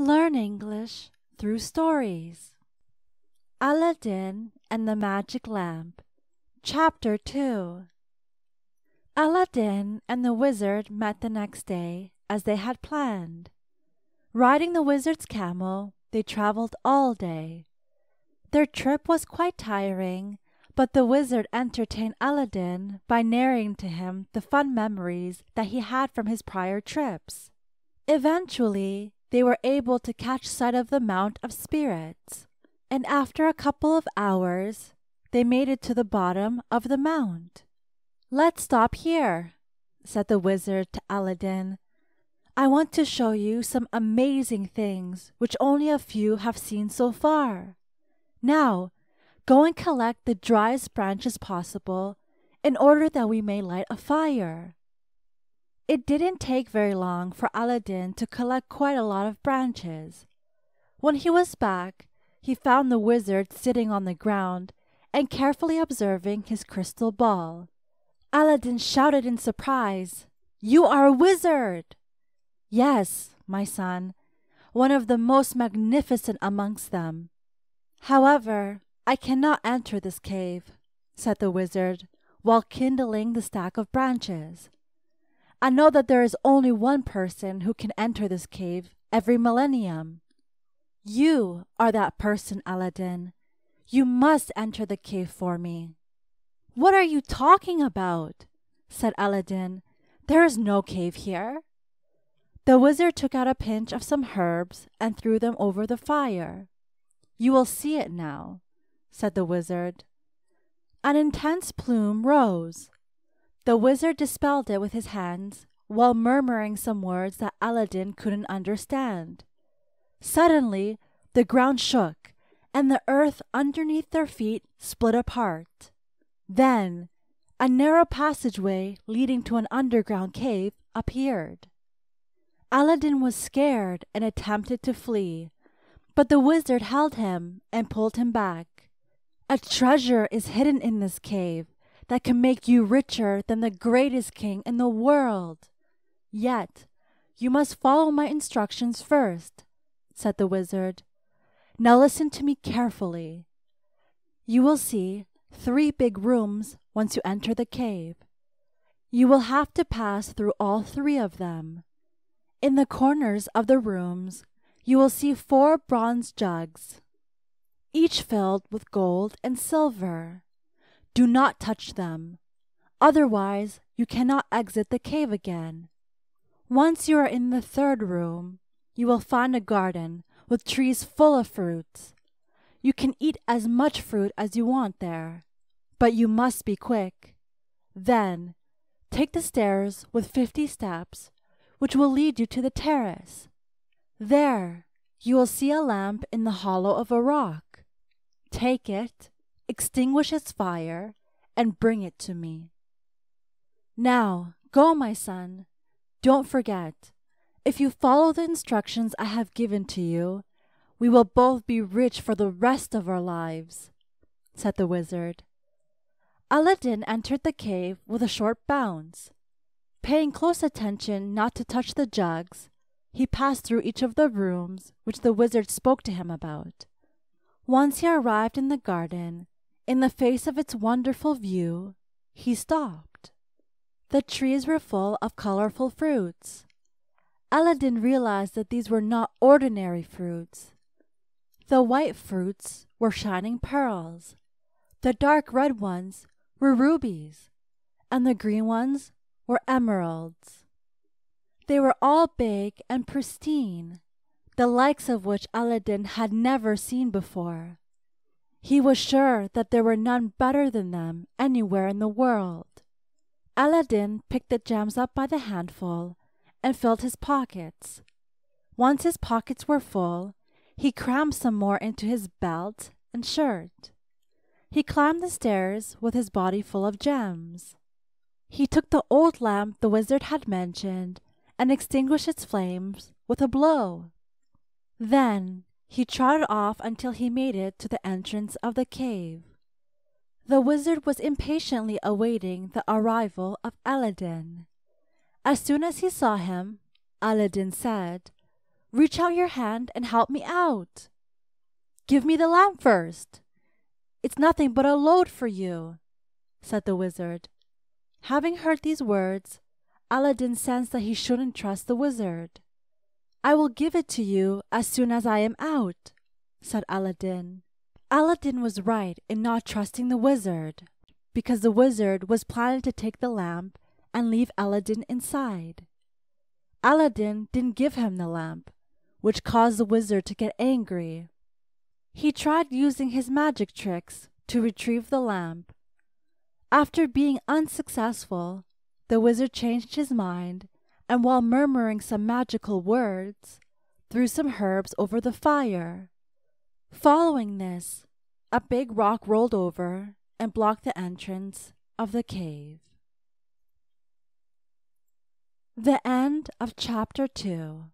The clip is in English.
Learn English through stories. Aladdin and the Magic Lamp, Chapter 2 Aladdin and the wizard met the next day, as they had planned. Riding the wizard's camel, they traveled all day. Their trip was quite tiring, but the wizard entertained Aladdin by narrating to him the fun memories that he had from his prior trips. Eventually, they were able to catch sight of the Mount of Spirits, and after a couple of hours they made it to the bottom of the mount. Let's stop here, said the wizard to Aladdin. I want to show you some amazing things which only a few have seen so far. Now, go and collect the driest branches possible in order that we may light a fire. It didn't take very long for Aladdin to collect quite a lot of branches. When he was back, he found the wizard sitting on the ground and carefully observing his crystal ball. Aladdin shouted in surprise, You are a wizard! Yes, my son, one of the most magnificent amongst them. However, I cannot enter this cave, said the wizard, while kindling the stack of branches. I know that there is only one person who can enter this cave every millennium. You are that person, Aladdin. You must enter the cave for me. What are you talking about? said Aladdin. There is no cave here. The wizard took out a pinch of some herbs and threw them over the fire. You will see it now, said the wizard. An intense plume rose, the wizard dispelled it with his hands, while murmuring some words that Aladdin couldn't understand. Suddenly, the ground shook, and the earth underneath their feet split apart. Then, a narrow passageway leading to an underground cave appeared. Aladdin was scared and attempted to flee, but the wizard held him and pulled him back. A treasure is hidden in this cave, that can make you richer than the greatest king in the world. Yet, you must follow my instructions first, said the wizard. Now listen to me carefully. You will see three big rooms once you enter the cave. You will have to pass through all three of them. In the corners of the rooms, you will see four bronze jugs, each filled with gold and silver. Do not touch them, otherwise, you cannot exit the cave again. Once you are in the third room, you will find a garden with trees full of fruits. You can eat as much fruit as you want there, but you must be quick. Then, take the stairs with fifty steps, which will lead you to the terrace. There, you will see a lamp in the hollow of a rock. Take it extinguish its fire, and bring it to me. Now, go, my son. Don't forget, if you follow the instructions I have given to you, we will both be rich for the rest of our lives, said the wizard. Aladdin entered the cave with a short bounds, Paying close attention not to touch the jugs, he passed through each of the rooms which the wizard spoke to him about. Once he arrived in the garden, in the face of its wonderful view, he stopped. The trees were full of colorful fruits. Aladdin realized that these were not ordinary fruits. The white fruits were shining pearls, the dark red ones were rubies, and the green ones were emeralds. They were all big and pristine, the likes of which Aladdin had never seen before. He was sure that there were none better than them anywhere in the world. Aladdin picked the gems up by the handful and filled his pockets. Once his pockets were full, he crammed some more into his belt and shirt. He climbed the stairs with his body full of gems. He took the old lamp the wizard had mentioned and extinguished its flames with a blow. Then he trotted off until he made it to the entrance of the cave. The wizard was impatiently awaiting the arrival of Aladdin. As soon as he saw him, Aladdin said, Reach out your hand and help me out. Give me the lamp first. It's nothing but a load for you, said the wizard. Having heard these words, Aladdin sensed that he shouldn't trust the wizard. I will give it to you as soon as I am out, said Aladdin. Aladdin was right in not trusting the wizard, because the wizard was planning to take the lamp and leave Aladdin inside. Aladdin didn't give him the lamp, which caused the wizard to get angry. He tried using his magic tricks to retrieve the lamp. After being unsuccessful, the wizard changed his mind and while murmuring some magical words, threw some herbs over the fire. Following this, a big rock rolled over and blocked the entrance of the cave. The end of chapter 2.